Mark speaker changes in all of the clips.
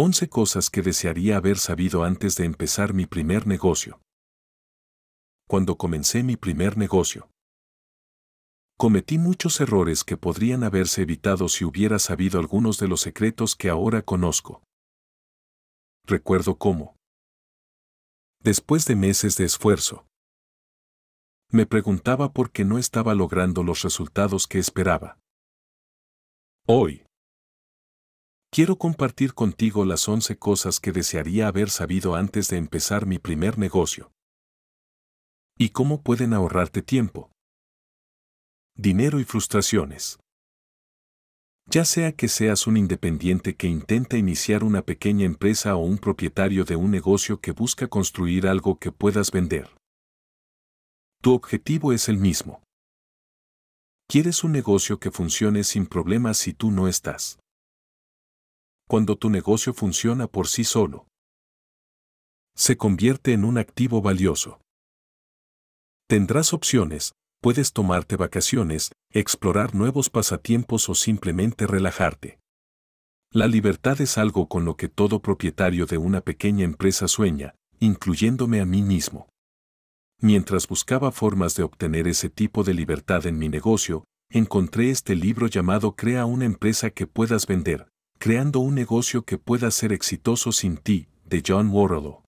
Speaker 1: 11 cosas que desearía haber sabido antes de empezar mi primer negocio. Cuando comencé mi primer negocio. Cometí muchos errores que podrían haberse evitado si hubiera sabido algunos de los secretos que ahora conozco. Recuerdo cómo. Después de meses de esfuerzo, me preguntaba por qué no estaba logrando los resultados que esperaba. Hoy, Quiero compartir contigo las 11 cosas que desearía haber sabido antes de empezar mi primer negocio. ¿Y cómo pueden ahorrarte tiempo? Dinero y frustraciones. Ya sea que seas un independiente que intenta iniciar una pequeña empresa o un propietario de un negocio que busca construir algo que puedas vender. Tu objetivo es el mismo. Quieres un negocio que funcione sin problemas si tú no estás cuando tu negocio funciona por sí solo. Se convierte en un activo valioso. Tendrás opciones, puedes tomarte vacaciones, explorar nuevos pasatiempos o simplemente relajarte. La libertad es algo con lo que todo propietario de una pequeña empresa sueña, incluyéndome a mí mismo. Mientras buscaba formas de obtener ese tipo de libertad en mi negocio, encontré este libro llamado Crea una empresa que puedas vender, Creando un negocio que pueda ser exitoso sin ti, de John Warlow.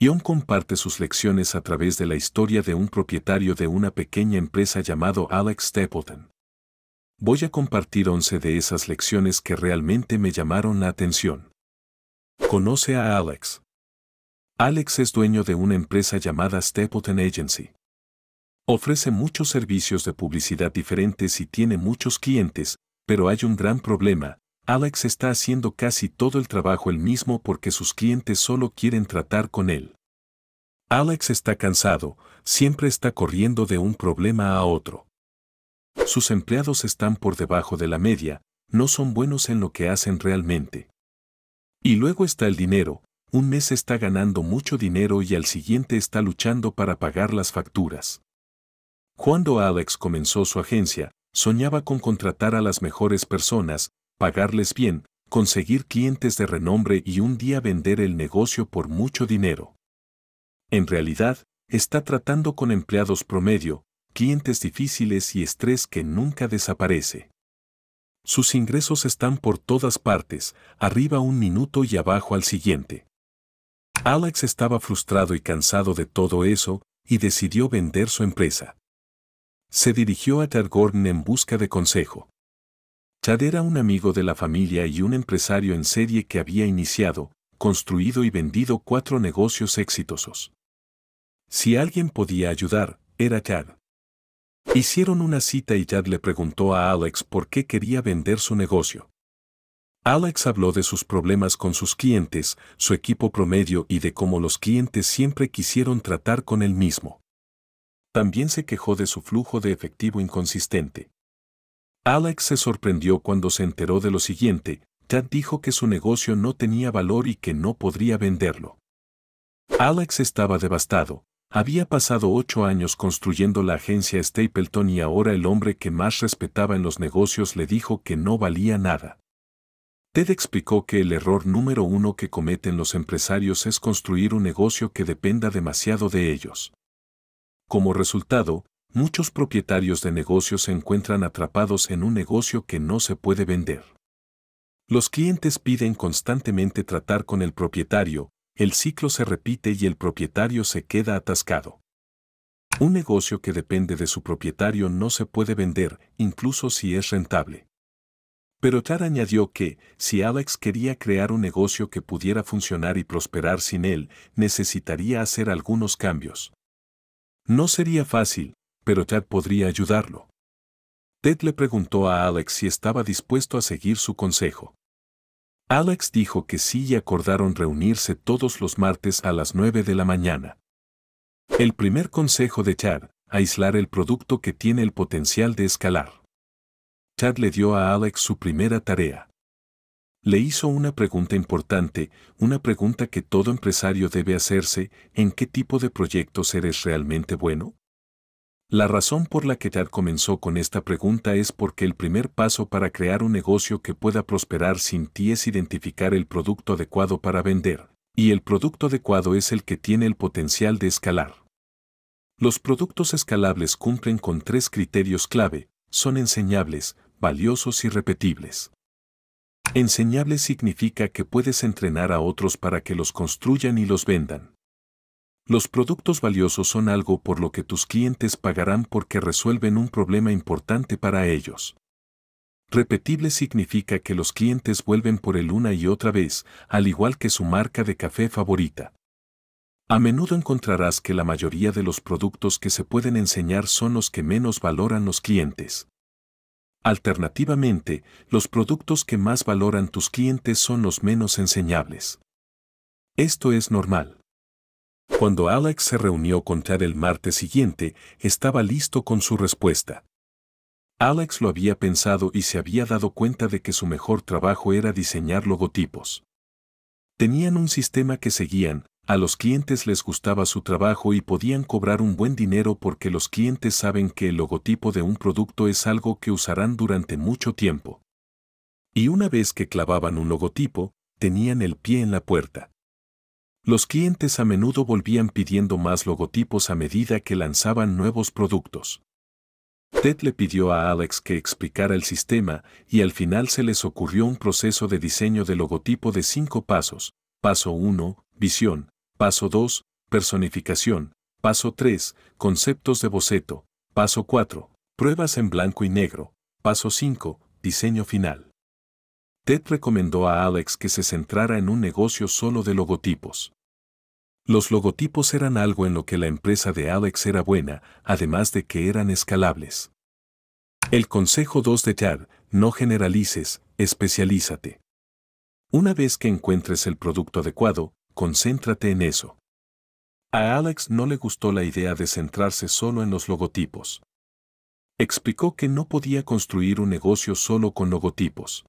Speaker 1: John comparte sus lecciones a través de la historia de un propietario de una pequeña empresa llamado Alex Stapleton. Voy a compartir 11 de esas lecciones que realmente me llamaron la atención. Conoce a Alex. Alex es dueño de una empresa llamada Stapleton Agency. Ofrece muchos servicios de publicidad diferentes y tiene muchos clientes, pero hay un gran problema, Alex está haciendo casi todo el trabajo él mismo porque sus clientes solo quieren tratar con él. Alex está cansado, siempre está corriendo de un problema a otro. Sus empleados están por debajo de la media, no son buenos en lo que hacen realmente. Y luego está el dinero, un mes está ganando mucho dinero y al siguiente está luchando para pagar las facturas. Cuando Alex comenzó su agencia, soñaba con contratar a las mejores personas, pagarles bien, conseguir clientes de renombre y un día vender el negocio por mucho dinero. En realidad, está tratando con empleados promedio, clientes difíciles y estrés que nunca desaparece. Sus ingresos están por todas partes, arriba un minuto y abajo al siguiente. Alex estaba frustrado y cansado de todo eso y decidió vender su empresa. Se dirigió a Targorn en busca de consejo. Chad era un amigo de la familia y un empresario en serie que había iniciado, construido y vendido cuatro negocios exitosos. Si alguien podía ayudar, era Chad. Hicieron una cita y Chad le preguntó a Alex por qué quería vender su negocio. Alex habló de sus problemas con sus clientes, su equipo promedio y de cómo los clientes siempre quisieron tratar con él mismo. También se quejó de su flujo de efectivo inconsistente, Alex se sorprendió cuando se enteró de lo siguiente, Ted dijo que su negocio no tenía valor y que no podría venderlo. Alex estaba devastado, había pasado ocho años construyendo la agencia Stapleton y ahora el hombre que más respetaba en los negocios le dijo que no valía nada. Ted explicó que el error número uno que cometen los empresarios es construir un negocio que dependa demasiado de ellos. Como resultado, muchos propietarios de negocios se encuentran atrapados en un negocio que no se puede vender. Los clientes piden constantemente tratar con el propietario, el ciclo se repite y el propietario se queda atascado. Un negocio que depende de su propietario no se puede vender, incluso si es rentable. Pero Tar añadió que, si Alex quería crear un negocio que pudiera funcionar y prosperar sin él, necesitaría hacer algunos cambios. No sería fácil, pero Chad podría ayudarlo. Ted le preguntó a Alex si estaba dispuesto a seguir su consejo. Alex dijo que sí y acordaron reunirse todos los martes a las 9 de la mañana. El primer consejo de Chad, aislar el producto que tiene el potencial de escalar. Chad le dio a Alex su primera tarea. Le hizo una pregunta importante, una pregunta que todo empresario debe hacerse, ¿en qué tipo de proyectos eres realmente bueno? La razón por la que Tad comenzó con esta pregunta es porque el primer paso para crear un negocio que pueda prosperar sin ti es identificar el producto adecuado para vender, y el producto adecuado es el que tiene el potencial de escalar. Los productos escalables cumplen con tres criterios clave, son enseñables, valiosos y repetibles. Enseñable significa que puedes entrenar a otros para que los construyan y los vendan. Los productos valiosos son algo por lo que tus clientes pagarán porque resuelven un problema importante para ellos. Repetible significa que los clientes vuelven por él una y otra vez, al igual que su marca de café favorita. A menudo encontrarás que la mayoría de los productos que se pueden enseñar son los que menos valoran los clientes. Alternativamente, los productos que más valoran tus clientes son los menos enseñables. Esto es normal. Cuando Alex se reunió con Chad el martes siguiente, estaba listo con su respuesta. Alex lo había pensado y se había dado cuenta de que su mejor trabajo era diseñar logotipos. Tenían un sistema que seguían, a los clientes les gustaba su trabajo y podían cobrar un buen dinero porque los clientes saben que el logotipo de un producto es algo que usarán durante mucho tiempo. Y una vez que clavaban un logotipo, tenían el pie en la puerta. Los clientes a menudo volvían pidiendo más logotipos a medida que lanzaban nuevos productos. Ted le pidió a Alex que explicara el sistema y al final se les ocurrió un proceso de diseño de logotipo de cinco pasos. Paso 1, visión. Paso 2, personificación. Paso 3, conceptos de boceto. Paso 4, pruebas en blanco y negro. Paso 5, diseño final. Ted recomendó a Alex que se centrara en un negocio solo de logotipos. Los logotipos eran algo en lo que la empresa de Alex era buena, además de que eran escalables. El consejo 2 de Ted, no generalices, especialízate. Una vez que encuentres el producto adecuado, concéntrate en eso. A Alex no le gustó la idea de centrarse solo en los logotipos. Explicó que no podía construir un negocio solo con logotipos.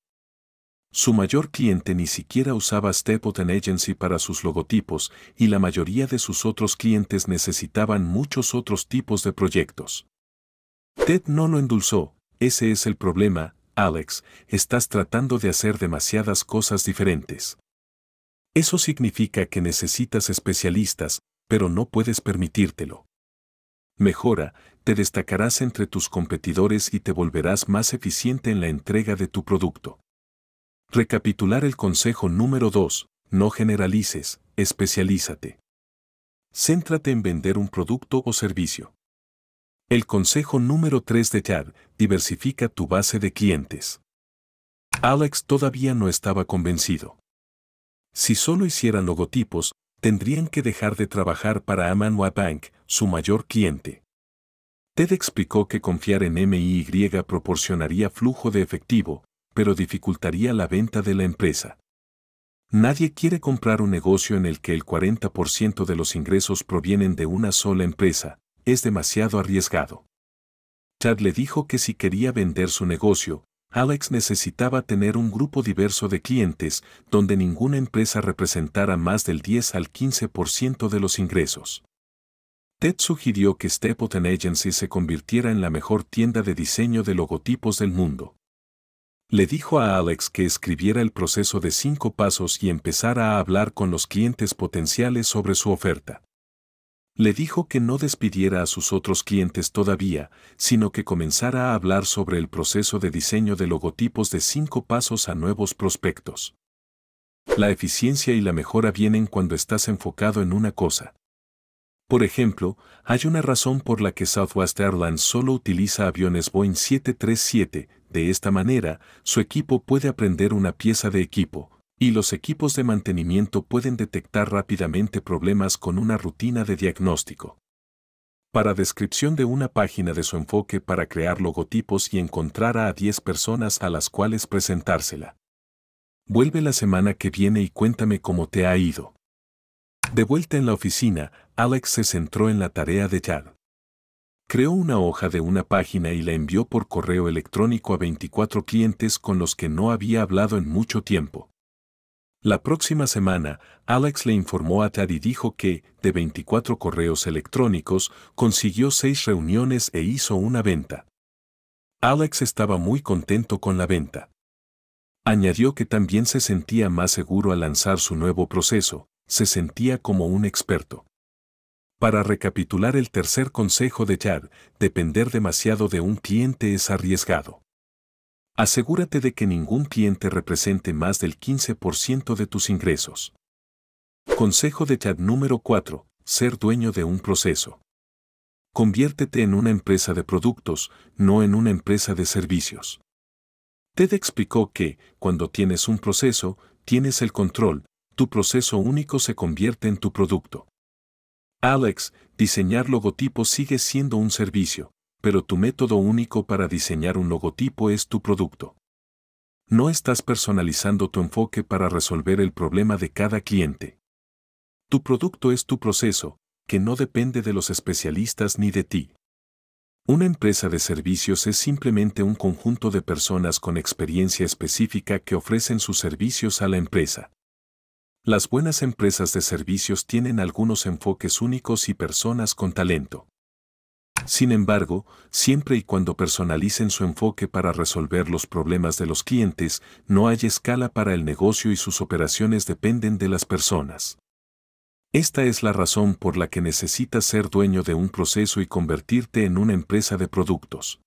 Speaker 1: Su mayor cliente ni siquiera usaba Step-Up Agency para sus logotipos y la mayoría de sus otros clientes necesitaban muchos otros tipos de proyectos. Ted no lo endulzó, ese es el problema, Alex, estás tratando de hacer demasiadas cosas diferentes. Eso significa que necesitas especialistas, pero no puedes permitírtelo. Mejora, te destacarás entre tus competidores y te volverás más eficiente en la entrega de tu producto. Recapitular el consejo número 2. No generalices, especialízate. Céntrate en vender un producto o servicio. El consejo número 3 de Chad, diversifica tu base de clientes. Alex todavía no estaba convencido. Si solo hicieran logotipos, tendrían que dejar de trabajar para Amanua Bank, su mayor cliente. Ted explicó que confiar en MIY proporcionaría flujo de efectivo, pero dificultaría la venta de la empresa. Nadie quiere comprar un negocio en el que el 40% de los ingresos provienen de una sola empresa, es demasiado arriesgado. Chad le dijo que si quería vender su negocio, Alex necesitaba tener un grupo diverso de clientes donde ninguna empresa representara más del 10 al 15% de los ingresos. Ted sugirió que stephen Agency se convirtiera en la mejor tienda de diseño de logotipos del mundo. Le dijo a Alex que escribiera el proceso de cinco pasos y empezara a hablar con los clientes potenciales sobre su oferta. Le dijo que no despidiera a sus otros clientes todavía, sino que comenzara a hablar sobre el proceso de diseño de logotipos de cinco pasos a nuevos prospectos. La eficiencia y la mejora vienen cuando estás enfocado en una cosa. Por ejemplo, hay una razón por la que Southwest Airlines solo utiliza aviones Boeing 737, de esta manera, su equipo puede aprender una pieza de equipo, y los equipos de mantenimiento pueden detectar rápidamente problemas con una rutina de diagnóstico. Para descripción de una página de su enfoque para crear logotipos y encontrar a 10 personas a las cuales presentársela. Vuelve la semana que viene y cuéntame cómo te ha ido. De vuelta en la oficina, Alex se centró en la tarea de Chad. Creó una hoja de una página y la envió por correo electrónico a 24 clientes con los que no había hablado en mucho tiempo. La próxima semana, Alex le informó a Tad y dijo que, de 24 correos electrónicos, consiguió 6 reuniones e hizo una venta. Alex estaba muy contento con la venta. Añadió que también se sentía más seguro al lanzar su nuevo proceso, se sentía como un experto. Para recapitular el tercer consejo de Chad, depender demasiado de un cliente es arriesgado. Asegúrate de que ningún cliente represente más del 15% de tus ingresos. Consejo de Chad número 4. Ser dueño de un proceso. Conviértete en una empresa de productos, no en una empresa de servicios. Ted explicó que, cuando tienes un proceso, tienes el control, tu proceso único se convierte en tu producto. Alex, diseñar logotipos sigue siendo un servicio, pero tu método único para diseñar un logotipo es tu producto. No estás personalizando tu enfoque para resolver el problema de cada cliente. Tu producto es tu proceso, que no depende de los especialistas ni de ti. Una empresa de servicios es simplemente un conjunto de personas con experiencia específica que ofrecen sus servicios a la empresa. Las buenas empresas de servicios tienen algunos enfoques únicos y personas con talento. Sin embargo, siempre y cuando personalicen su enfoque para resolver los problemas de los clientes, no hay escala para el negocio y sus operaciones dependen de las personas. Esta es la razón por la que necesitas ser dueño de un proceso y convertirte en una empresa de productos.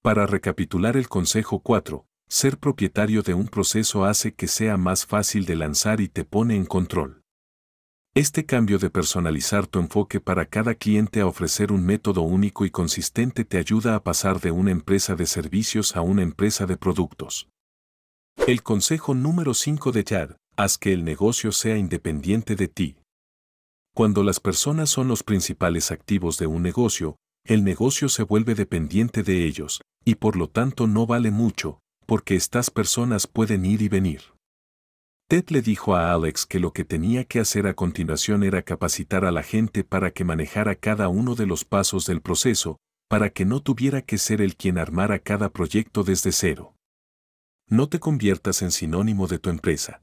Speaker 1: Para recapitular el consejo 4, ser propietario de un proceso hace que sea más fácil de lanzar y te pone en control. Este cambio de personalizar tu enfoque para cada cliente a ofrecer un método único y consistente te ayuda a pasar de una empresa de servicios a una empresa de productos. El consejo número 5 de Chad, haz que el negocio sea independiente de ti. Cuando las personas son los principales activos de un negocio, el negocio se vuelve dependiente de ellos, y por lo tanto no vale mucho, porque estas personas pueden ir y venir. Ted le dijo a Alex que lo que tenía que hacer a continuación era capacitar a la gente para que manejara cada uno de los pasos del proceso, para que no tuviera que ser el quien armara cada proyecto desde cero. No te conviertas en sinónimo de tu empresa.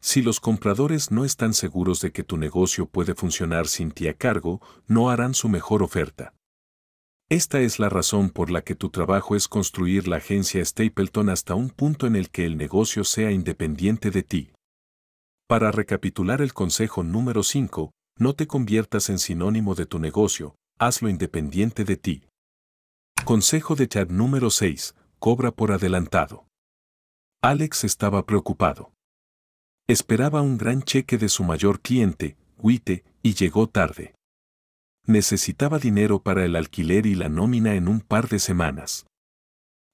Speaker 1: Si los compradores no están seguros de que tu negocio puede funcionar sin ti a cargo, no harán su mejor oferta. Esta es la razón por la que tu trabajo es construir la agencia Stapleton hasta un punto en el que el negocio sea independiente de ti. Para recapitular el consejo número 5, no te conviertas en sinónimo de tu negocio, hazlo independiente de ti. Consejo de chat número 6, cobra por adelantado. Alex estaba preocupado. Esperaba un gran cheque de su mayor cliente, Witte, y llegó tarde necesitaba dinero para el alquiler y la nómina en un par de semanas.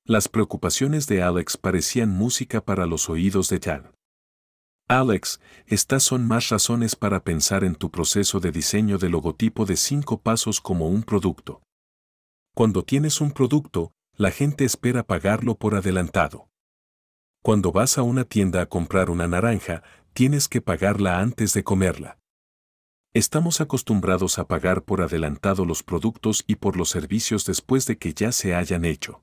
Speaker 1: Las preocupaciones de Alex parecían música para los oídos de Jan. Alex, estas son más razones para pensar en tu proceso de diseño de logotipo de cinco pasos como un producto. Cuando tienes un producto, la gente espera pagarlo por adelantado. Cuando vas a una tienda a comprar una naranja, tienes que pagarla antes de comerla. Estamos acostumbrados a pagar por adelantado los productos y por los servicios después de que ya se hayan hecho.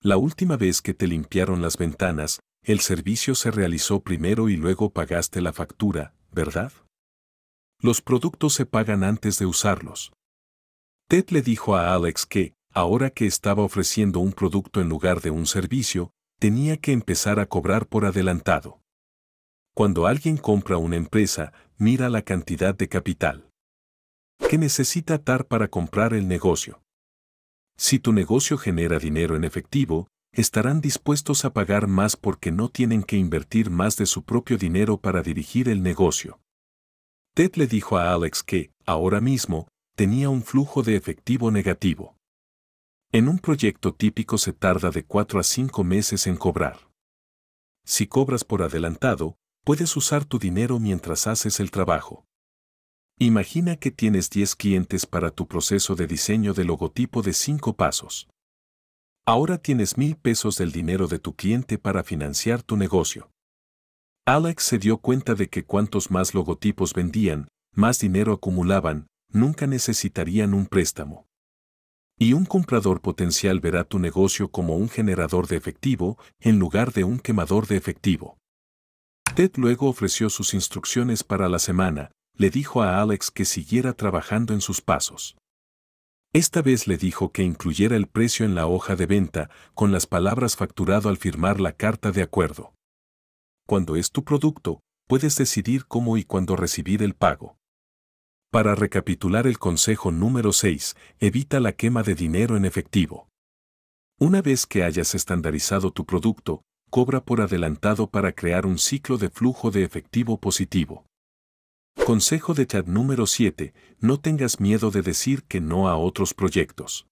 Speaker 1: La última vez que te limpiaron las ventanas, el servicio se realizó primero y luego pagaste la factura, ¿verdad? Los productos se pagan antes de usarlos. Ted le dijo a Alex que, ahora que estaba ofreciendo un producto en lugar de un servicio, tenía que empezar a cobrar por adelantado. Cuando alguien compra una empresa, mira la cantidad de capital que necesita TAR para comprar el negocio. Si tu negocio genera dinero en efectivo, estarán dispuestos a pagar más porque no tienen que invertir más de su propio dinero para dirigir el negocio. Ted le dijo a Alex que, ahora mismo, tenía un flujo de efectivo negativo. En un proyecto típico se tarda de 4 a 5 meses en cobrar. Si cobras por adelantado, puedes usar tu dinero mientras haces el trabajo. Imagina que tienes 10 clientes para tu proceso de diseño de logotipo de 5 pasos. Ahora tienes mil pesos del dinero de tu cliente para financiar tu negocio. Alex se dio cuenta de que cuantos más logotipos vendían, más dinero acumulaban, nunca necesitarían un préstamo. Y un comprador potencial verá tu negocio como un generador de efectivo en lugar de un quemador de efectivo. Ted luego ofreció sus instrucciones para la semana, le dijo a Alex que siguiera trabajando en sus pasos. Esta vez le dijo que incluyera el precio en la hoja de venta con las palabras facturado al firmar la carta de acuerdo. Cuando es tu producto, puedes decidir cómo y cuándo recibir el pago. Para recapitular el consejo número 6, evita la quema de dinero en efectivo. Una vez que hayas estandarizado tu producto, cobra por adelantado para crear un ciclo de flujo de efectivo positivo. Consejo de Chad número 7. No tengas miedo de decir que no a otros proyectos.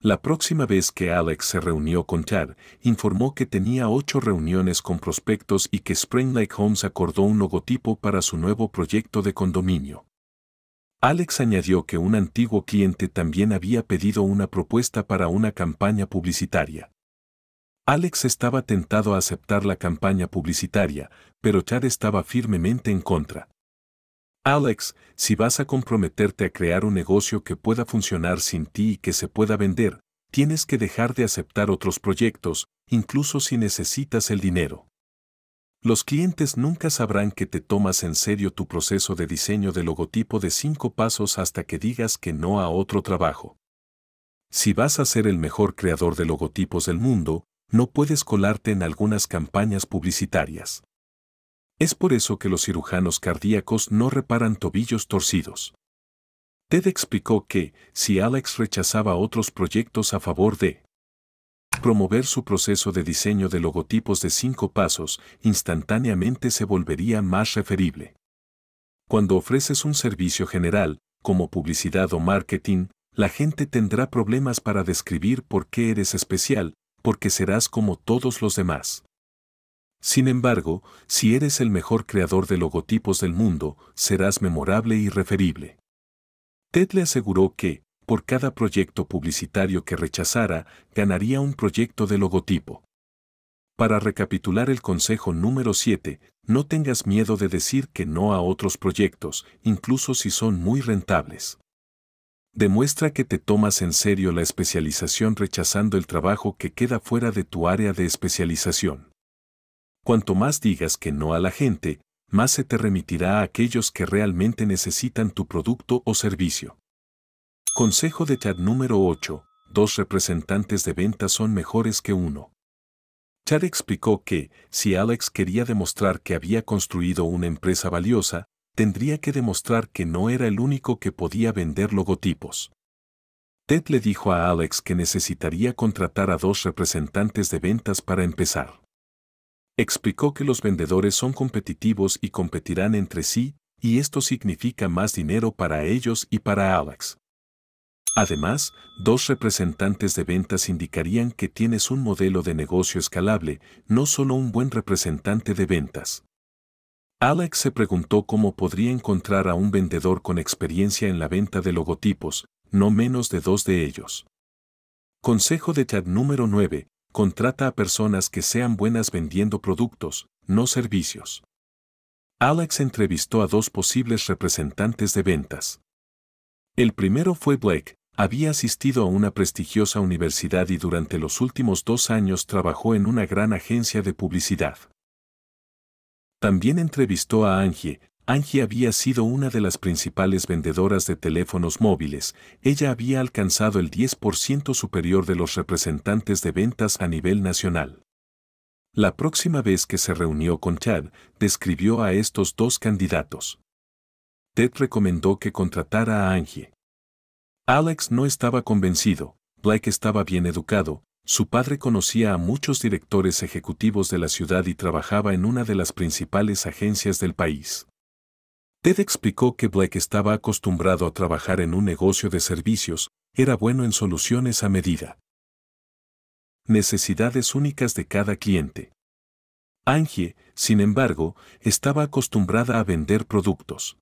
Speaker 1: La próxima vez que Alex se reunió con Chad, informó que tenía ocho reuniones con prospectos y que Spring Lake Homes acordó un logotipo para su nuevo proyecto de condominio. Alex añadió que un antiguo cliente también había pedido una propuesta para una campaña publicitaria. Alex estaba tentado a aceptar la campaña publicitaria, pero Chad estaba firmemente en contra. Alex, si vas a comprometerte a crear un negocio que pueda funcionar sin ti y que se pueda vender, tienes que dejar de aceptar otros proyectos, incluso si necesitas el dinero. Los clientes nunca sabrán que te tomas en serio tu proceso de diseño de logotipo de cinco pasos hasta que digas que no a otro trabajo. Si vas a ser el mejor creador de logotipos del mundo, no puedes colarte en algunas campañas publicitarias. Es por eso que los cirujanos cardíacos no reparan tobillos torcidos. Ted explicó que, si Alex rechazaba otros proyectos a favor de promover su proceso de diseño de logotipos de cinco pasos, instantáneamente se volvería más referible. Cuando ofreces un servicio general, como publicidad o marketing, la gente tendrá problemas para describir por qué eres especial, porque serás como todos los demás. Sin embargo, si eres el mejor creador de logotipos del mundo, serás memorable y referible. Ted le aseguró que, por cada proyecto publicitario que rechazara, ganaría un proyecto de logotipo. Para recapitular el consejo número 7, no tengas miedo de decir que no a otros proyectos, incluso si son muy rentables demuestra que te tomas en serio la especialización rechazando el trabajo que queda fuera de tu área de especialización. Cuanto más digas que no a la gente, más se te remitirá a aquellos que realmente necesitan tu producto o servicio. Consejo de chat número 8. Dos representantes de venta son mejores que uno. Chad explicó que, si Alex quería demostrar que había construido una empresa valiosa, tendría que demostrar que no era el único que podía vender logotipos. Ted le dijo a Alex que necesitaría contratar a dos representantes de ventas para empezar. Explicó que los vendedores son competitivos y competirán entre sí, y esto significa más dinero para ellos y para Alex. Además, dos representantes de ventas indicarían que tienes un modelo de negocio escalable, no solo un buen representante de ventas. Alex se preguntó cómo podría encontrar a un vendedor con experiencia en la venta de logotipos, no menos de dos de ellos. Consejo de chat número 9. Contrata a personas que sean buenas vendiendo productos, no servicios. Alex entrevistó a dos posibles representantes de ventas. El primero fue Blake, había asistido a una prestigiosa universidad y durante los últimos dos años trabajó en una gran agencia de publicidad. También entrevistó a Angie. Angie había sido una de las principales vendedoras de teléfonos móviles. Ella había alcanzado el 10% superior de los representantes de ventas a nivel nacional. La próxima vez que se reunió con Chad, describió a estos dos candidatos. Ted recomendó que contratara a Angie. Alex no estaba convencido, Blake estaba bien educado, su padre conocía a muchos directores ejecutivos de la ciudad y trabajaba en una de las principales agencias del país. Ted explicó que Black estaba acostumbrado a trabajar en un negocio de servicios, era bueno en soluciones a medida. Necesidades únicas de cada cliente. Angie, sin embargo, estaba acostumbrada a vender productos.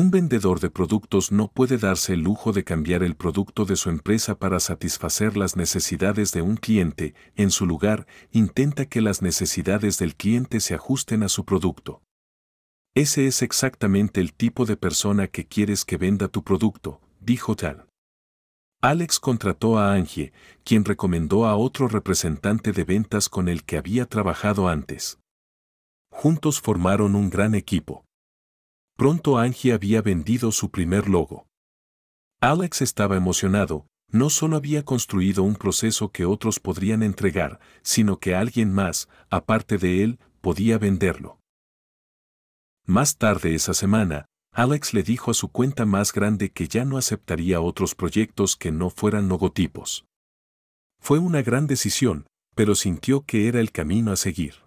Speaker 1: Un vendedor de productos no puede darse el lujo de cambiar el producto de su empresa para satisfacer las necesidades de un cliente, en su lugar, intenta que las necesidades del cliente se ajusten a su producto. Ese es exactamente el tipo de persona que quieres que venda tu producto, dijo Tal. Alex contrató a Angie, quien recomendó a otro representante de ventas con el que había trabajado antes. Juntos formaron un gran equipo. Pronto Angie había vendido su primer logo. Alex estaba emocionado, no solo había construido un proceso que otros podrían entregar, sino que alguien más, aparte de él, podía venderlo. Más tarde esa semana, Alex le dijo a su cuenta más grande que ya no aceptaría otros proyectos que no fueran logotipos. Fue una gran decisión, pero sintió que era el camino a seguir.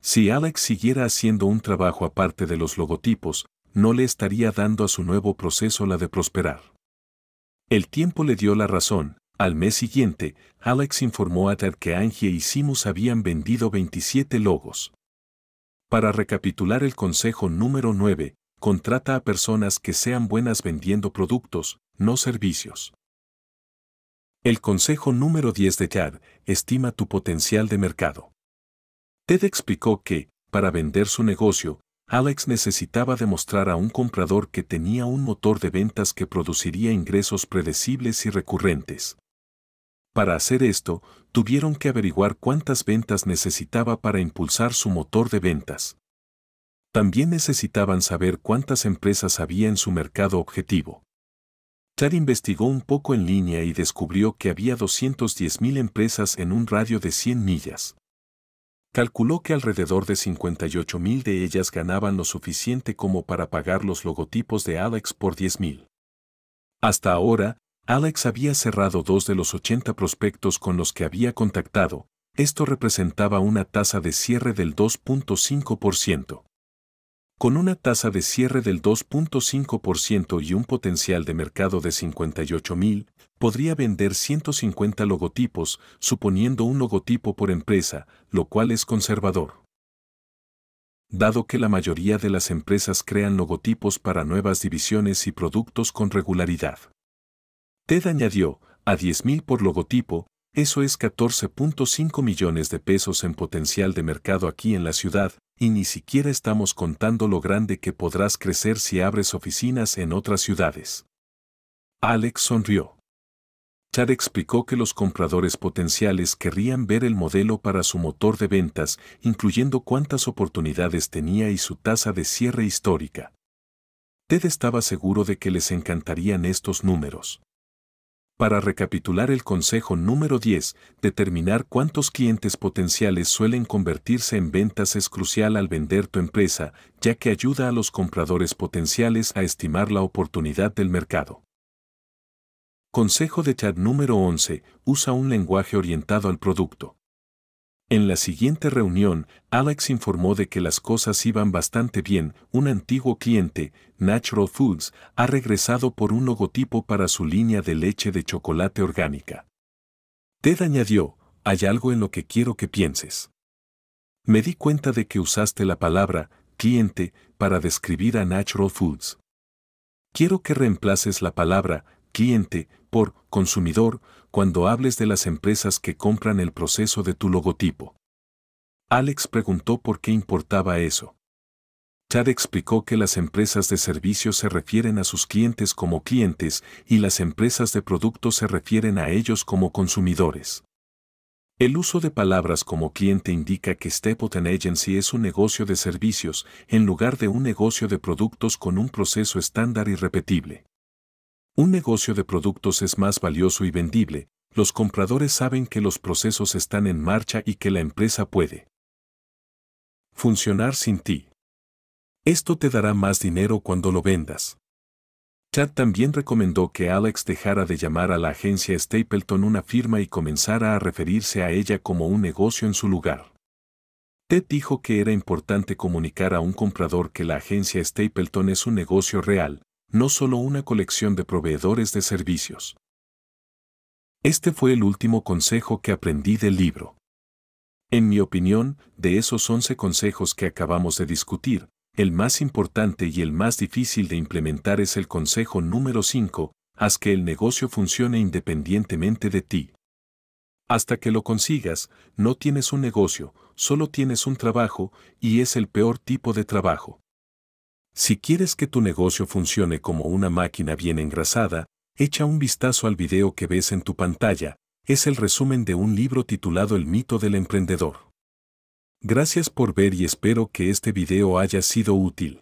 Speaker 1: Si Alex siguiera haciendo un trabajo aparte de los logotipos, no le estaría dando a su nuevo proceso la de prosperar. El tiempo le dio la razón. Al mes siguiente, Alex informó a Ted que Angie y Simus habían vendido 27 logos. Para recapitular el consejo número 9, contrata a personas que sean buenas vendiendo productos, no servicios. El consejo número 10 de Chad, estima tu potencial de mercado. Ted explicó que, para vender su negocio, Alex necesitaba demostrar a un comprador que tenía un motor de ventas que produciría ingresos predecibles y recurrentes. Para hacer esto, tuvieron que averiguar cuántas ventas necesitaba para impulsar su motor de ventas. También necesitaban saber cuántas empresas había en su mercado objetivo. Ted investigó un poco en línea y descubrió que había 210.000 empresas en un radio de 100 millas calculó que alrededor de 58.000 de ellas ganaban lo suficiente como para pagar los logotipos de Alex por 10.000. Hasta ahora, Alex había cerrado dos de los 80 prospectos con los que había contactado, esto representaba una tasa de cierre del 2.5%. Con una tasa de cierre del 2.5% y un potencial de mercado de 58.000, podría vender 150 logotipos, suponiendo un logotipo por empresa, lo cual es conservador. Dado que la mayoría de las empresas crean logotipos para nuevas divisiones y productos con regularidad. TED añadió, a 10.000 por logotipo, eso es 14.5 millones de pesos en potencial de mercado aquí en la ciudad, y ni siquiera estamos contando lo grande que podrás crecer si abres oficinas en otras ciudades. Alex sonrió. Ted explicó que los compradores potenciales querrían ver el modelo para su motor de ventas, incluyendo cuántas oportunidades tenía y su tasa de cierre histórica. Ted estaba seguro de que les encantarían estos números. Para recapitular el consejo número 10, determinar cuántos clientes potenciales suelen convertirse en ventas es crucial al vender tu empresa, ya que ayuda a los compradores potenciales a estimar la oportunidad del mercado. Consejo de chat número 11. Usa un lenguaje orientado al producto. En la siguiente reunión, Alex informó de que las cosas iban bastante bien. Un antiguo cliente, Natural Foods, ha regresado por un logotipo para su línea de leche de chocolate orgánica. Ted añadió, hay algo en lo que quiero que pienses. Me di cuenta de que usaste la palabra cliente para describir a Natural Foods. Quiero que reemplaces la palabra cliente por consumidor cuando hables de las empresas que compran el proceso de tu logotipo. Alex preguntó por qué importaba eso. Chad explicó que las empresas de servicios se refieren a sus clientes como clientes y las empresas de productos se refieren a ellos como consumidores. El uso de palabras como cliente indica que stephen Agency es un negocio de servicios en lugar de un negocio de productos con un proceso estándar y repetible. Un negocio de productos es más valioso y vendible, los compradores saben que los procesos están en marcha y que la empresa puede funcionar sin ti. Esto te dará más dinero cuando lo vendas. Chad también recomendó que Alex dejara de llamar a la agencia Stapleton una firma y comenzara a referirse a ella como un negocio en su lugar. Ted dijo que era importante comunicar a un comprador que la agencia Stapleton es un negocio real, no solo una colección de proveedores de servicios. Este fue el último consejo que aprendí del libro. En mi opinión, de esos 11 consejos que acabamos de discutir, el más importante y el más difícil de implementar es el consejo número 5, haz que el negocio funcione independientemente de ti. Hasta que lo consigas, no tienes un negocio, solo tienes un trabajo, y es el peor tipo de trabajo. Si quieres que tu negocio funcione como una máquina bien engrasada, echa un vistazo al video que ves en tu pantalla, es el resumen de un libro titulado El mito del emprendedor. Gracias por ver y espero que este video haya sido útil.